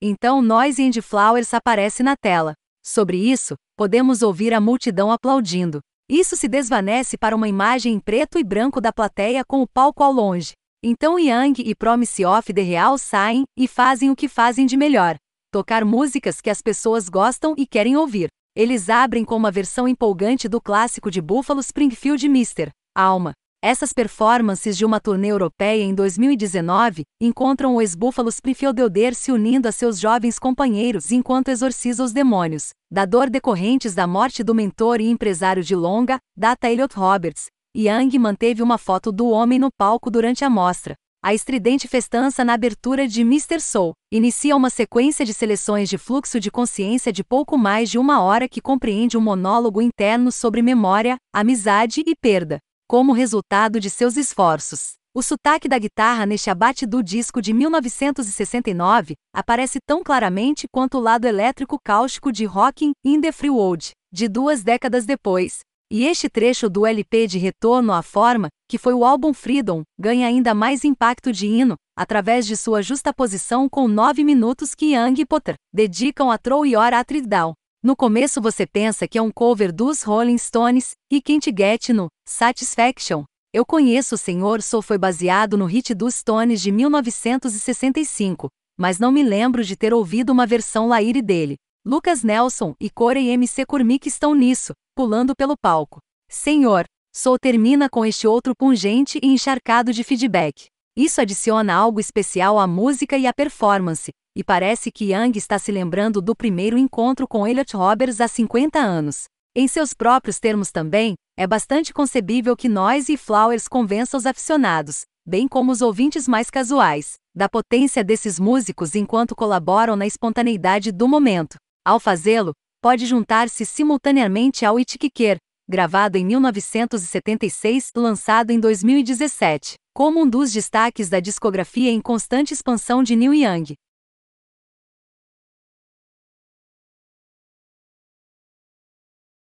Então Noise e the Flowers aparece na tela. Sobre isso, podemos ouvir a multidão aplaudindo. Isso se desvanece para uma imagem em preto e branco da plateia com o palco ao longe. Então Yang e Promise of the Real saem e fazem o que fazem de melhor: tocar músicas que as pessoas gostam e querem ouvir. Eles abrem com uma versão empolgante do clássico de Buffalo Springfield Mister, Alma, essas performances de uma turnê europeia em 2019 encontram o ex-búfalo Sprifeldelder se unindo a seus jovens companheiros enquanto exorciza os demônios da dor decorrentes da morte do mentor e empresário de longa data Elliot Roberts. Yang manteve uma foto do homem no palco durante a mostra. A estridente festança na abertura de Mr. Soul inicia uma sequência de seleções de fluxo de consciência de pouco mais de uma hora que compreende um monólogo interno sobre memória, amizade e perda como resultado de seus esforços. O sotaque da guitarra neste abate do disco de 1969 aparece tão claramente quanto o lado elétrico cáustico de Rockin' in the Free World, de duas décadas depois. E este trecho do LP de Retorno à Forma, que foi o álbum Freedom, ganha ainda mais impacto de hino, através de sua justaposição com nove minutos que Young e Potter dedicam a Troy Your Atridal. No começo você pensa que é um cover dos Rolling Stones e Can't Get No Satisfaction. Eu Conheço o Senhor Sou foi baseado no hit dos Stones de 1965, mas não me lembro de ter ouvido uma versão Laíre dele. Lucas Nelson e Corey MC Cormick estão nisso, pulando pelo palco. Senhor, Sou termina com este outro pungente e encharcado de feedback. Isso adiciona algo especial à música e à performance, e parece que Yang está se lembrando do primeiro encontro com Elliot Roberts há 50 anos. Em seus próprios termos também, é bastante concebível que nós e Flowers convençam os aficionados, bem como os ouvintes mais casuais, da potência desses músicos enquanto colaboram na espontaneidade do momento. Ao fazê-lo, pode juntar-se simultaneamente ao Itiquiquer, gravado em 1976, lançado em 2017, como um dos destaques da discografia em constante expansão de Neil Young.